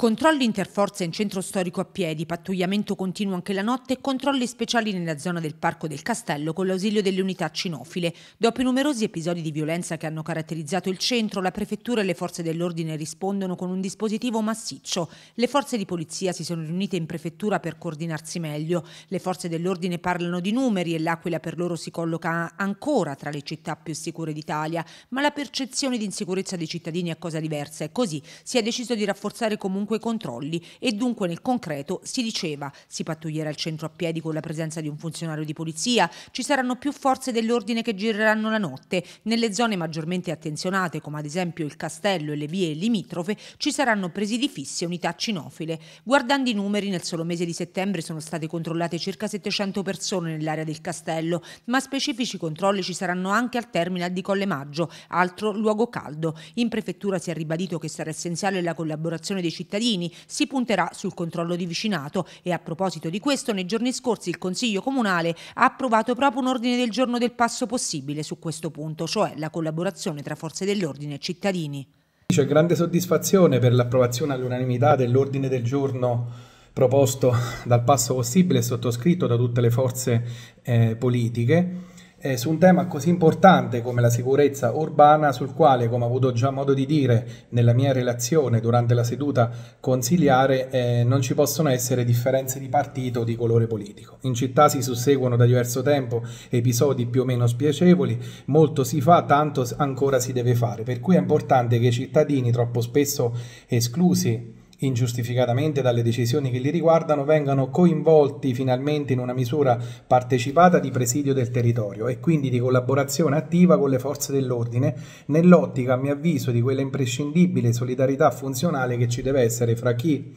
Controlli interforze in centro storico a piedi, pattugliamento continuo anche la notte e controlli speciali nella zona del Parco del Castello con l'ausilio delle unità cinofile. Dopo i numerosi episodi di violenza che hanno caratterizzato il centro, la prefettura e le forze dell'ordine rispondono con un dispositivo massiccio. Le forze di polizia si sono riunite in prefettura per coordinarsi meglio. Le forze dell'ordine parlano di numeri e l'Aquila per loro si colloca ancora tra le città più sicure d'Italia, ma la percezione di insicurezza dei cittadini è cosa diversa e così si è deciso di rafforzare comunque i controlli e dunque nel concreto si diceva si pattuglierà il centro a piedi con la presenza di un funzionario di polizia, ci saranno più forze dell'ordine che gireranno la notte, nelle zone maggiormente attenzionate come ad esempio il castello e le vie limitrofe ci saranno presidi fissi e unità cinofile. Guardando i numeri, nel solo mese di settembre sono state controllate circa 700 persone nell'area del castello, ma specifici controlli ci saranno anche al terminal di Colle Maggio, altro luogo caldo. In prefettura si è ribadito che sarà essenziale la collaborazione dei cittadini cittadini. Si punterà sul controllo di vicinato e a proposito di questo nei giorni scorsi il Consiglio Comunale ha approvato proprio un ordine del giorno del passo possibile su questo punto, cioè la collaborazione tra forze dell'ordine e cittadini. C'è grande soddisfazione per l'approvazione all'unanimità dell'ordine del giorno proposto dal passo possibile e sottoscritto da tutte le forze eh, politiche eh, su un tema così importante come la sicurezza urbana, sul quale, come ho avuto già modo di dire nella mia relazione durante la seduta consiliare, eh, non ci possono essere differenze di partito o di colore politico. In città si susseguono da diverso tempo episodi più o meno spiacevoli, molto si fa, tanto ancora si deve fare, per cui è importante che i cittadini troppo spesso esclusi ingiustificatamente dalle decisioni che li riguardano, vengano coinvolti finalmente in una misura partecipata di presidio del territorio e quindi di collaborazione attiva con le forze dell'ordine, nell'ottica, a mio avviso, di quella imprescindibile solidarietà funzionale che ci deve essere fra chi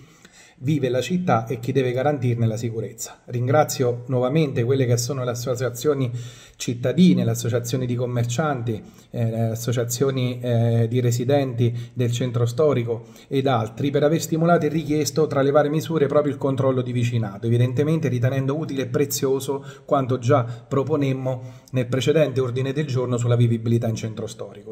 vive la città e chi deve garantirne la sicurezza. Ringrazio nuovamente quelle che sono le associazioni cittadine, le associazioni di commercianti, eh, le associazioni eh, di residenti del centro storico ed altri per aver stimolato e richiesto tra le varie misure proprio il controllo di vicinato, evidentemente ritenendo utile e prezioso quanto già proponemmo nel precedente ordine del giorno sulla vivibilità in centro storico.